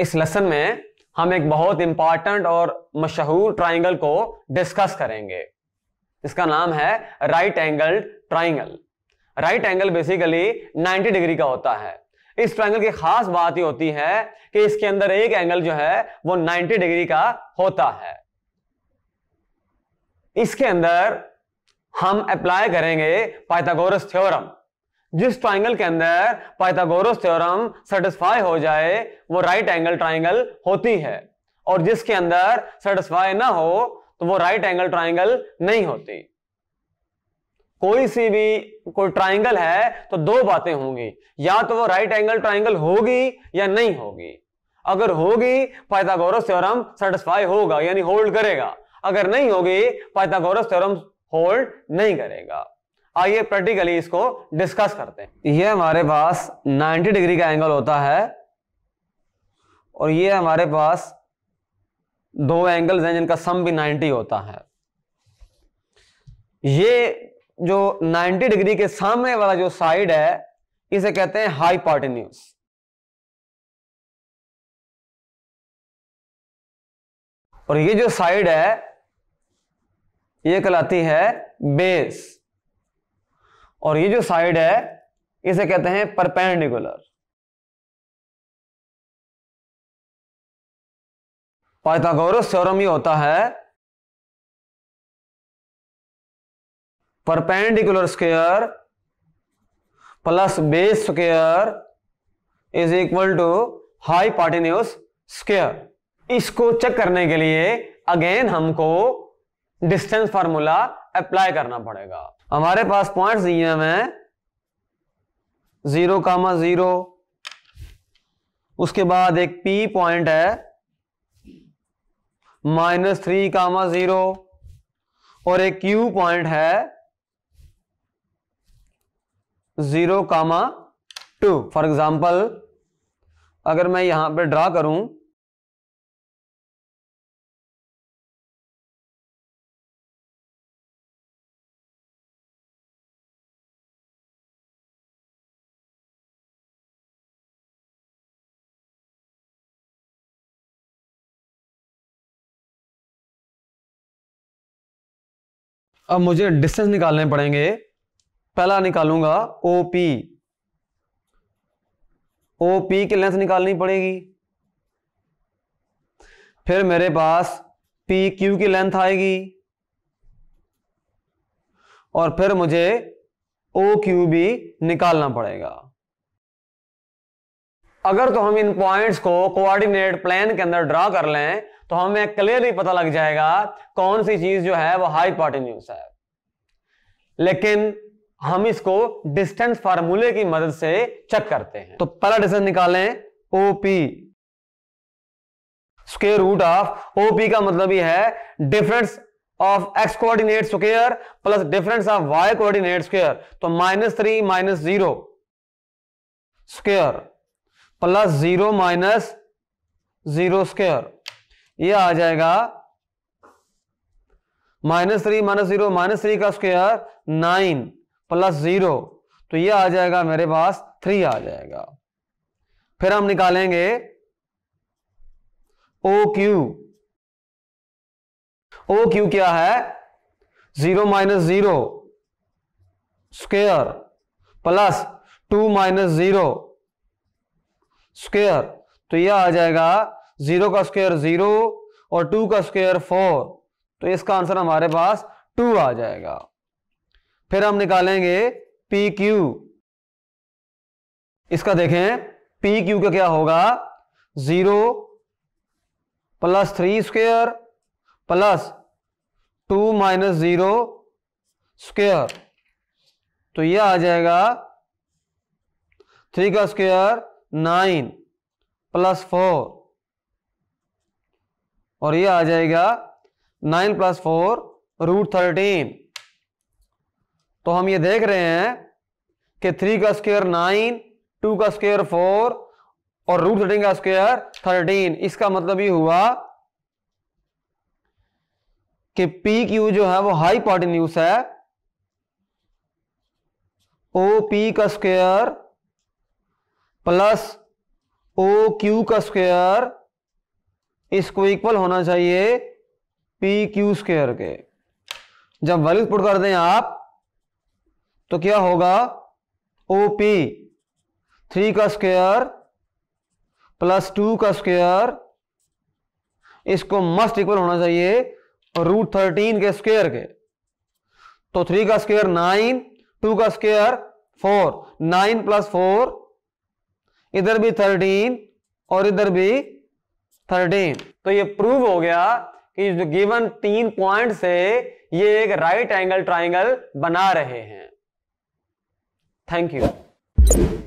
इस लेसन में हम एक बहुत इंपॉर्टेंट और मशहूर ट्राइंगल को डिस्कस करेंगे इसका नाम है right angle triangle right angle basically 90 degree का होता है इस ट्राइंगल की खास बात ही होती है कि इसके अंदर एक एंगल जो है वो 90 डिग्री का होता है इसके अंदर हम अप्लाई करेंगे पाइथागोरस थ्योरम जिस ट्राइंगल के अंदर पाइथागोरस थ्योरम सेटिस्फाई हो जाए वो राइट एंगल ट्राइंगल होती है और जिसके अंदर सेटिस्फाई ना हो तो वो राइट एंगल ट्राइंगल नहीं होती कोई सी भी कोई ट्राइंगल है तो दो बातें होंगी या तो वो राइट एंगल ट्राइंगल होगी या नहीं होगी अगर होगी पाइथागोरस थ्योरम सेटिस्फाई होगा यानी होल्ड करेगा अगर नहीं होगी पाइथागोरस थ्योरम होल्ड नहीं करेगा आइए प्रैक्टिकली इसको डिस्कस करते हैं ये हमारे पास 90 डिग्री का एंगल होता है और ये हमारे पास दो एंगल्स हैं जिनका सम भी 90 होता है ये जो 90 डिग्री के सामने वाला जो साइड है इसे कहते हैं हाई हाइपोटेन्यूज और ये जो साइड है ये कहलाती है बेस और ये जो साइड है इसे कहते हैं परपेंडिकुलर पाइथागोरस थ्योरम ये होता है perpendicular square plus base square is equal to hypotenuse square इसको चेक करने के लिए अगेन हमको डिस्टेंस फार्मूला अप्लाई करना पड़ेगा हमारे पास पॉइंट दिए हैं जीरो कामा जीरो उसके बाद एक पी पॉइंट है माइनस थ्री कामा जीरो और एक क्यू पॉइंट है zero comma two for example अगर मैं यहां पे ड्रा करूं अब मुझे डिस्टेंस निकालने पड़ेंगे पहला निकालूंगा ओ पी ओ पी की लेंथ निकालनी पड़ेगी फिर मेरे पास पी क्यू की लेंथ आएगी और फिर मुझे ओ क्यू भी निकालना पड़ेगा अगर तो हम इन पॉइंट्स को कोऑर्डिनेट प्लान के अंदर ड्रा कर लें तो हमें क्लियरली पता लग जाएगा कौन सी चीज जो है वो हाइपोटेन्यूज है लेकिन हम इसको डिस्टेंस फार्मूले की मदद से चेक करते हैं तो पहला डिस्टेंस निकालें OP square root of OP का मतलब ही है difference of X coordinate square plus difference of Y coordinate square तो minus three minus zero square plus zero minus zero square ये आ जाएगा minus three minus zero minus three का square nine plus zero तो ये आ जाएगा मेरे पास थ्री आ जाएगा फिर हम निकालेंगे ओ क्यू ओ क्यू क्या है zero minus zero square plus two minus zero square तो यह आ जाएगा जीरो का स्क्वायर जीरो और टू का स्क्वायर फोर तो इसका आंसर हमारे पास टू आ जाएगा फिर हम निकालेंगे पी क्यू इसका देखें पी क्यू का क्या होगा zero plus three square plus two minus zero square तो ये आ जाएगा थ्री का स्क्वेयर नाइन प्लस फोर और ये आ जाएगा nine plus four root thirteen तो हम ये देख रहे हैं कि थ्री का स्क्वेयर नाइन टू का स्क्वेयर फोर और रूट थर्टीन का स्क्वेयर थर्टीन इसका मतलब ये हुआ कि पी क्यू जो है वो हाई पॉटिन्यूस है ओ पी का स्क्वेयर प्लस ओ क्यू का स्क्वेयर इसको इक्वल होना चाहिए पी क्यू स्क्र के जब वैल्यूज पुट कर दें आप तो क्या होगा ओ पी थ्री का स्क्वेयर प्लस टू का स्क्वेयर इसको मस्ट इक्वल होना चाहिए रूट थर्टीन के स्क्वेयर के तो थ्री का स्क्वेयर नाइन टू का square four nine plus four इधर भी थर्टीन और इधर भी थर्टीन तो ये प्रूव हो गया कि गिवन तीन पॉइंट से ये एक राइट एंगल ट्राइंगल बना रहे हैं थैंक यू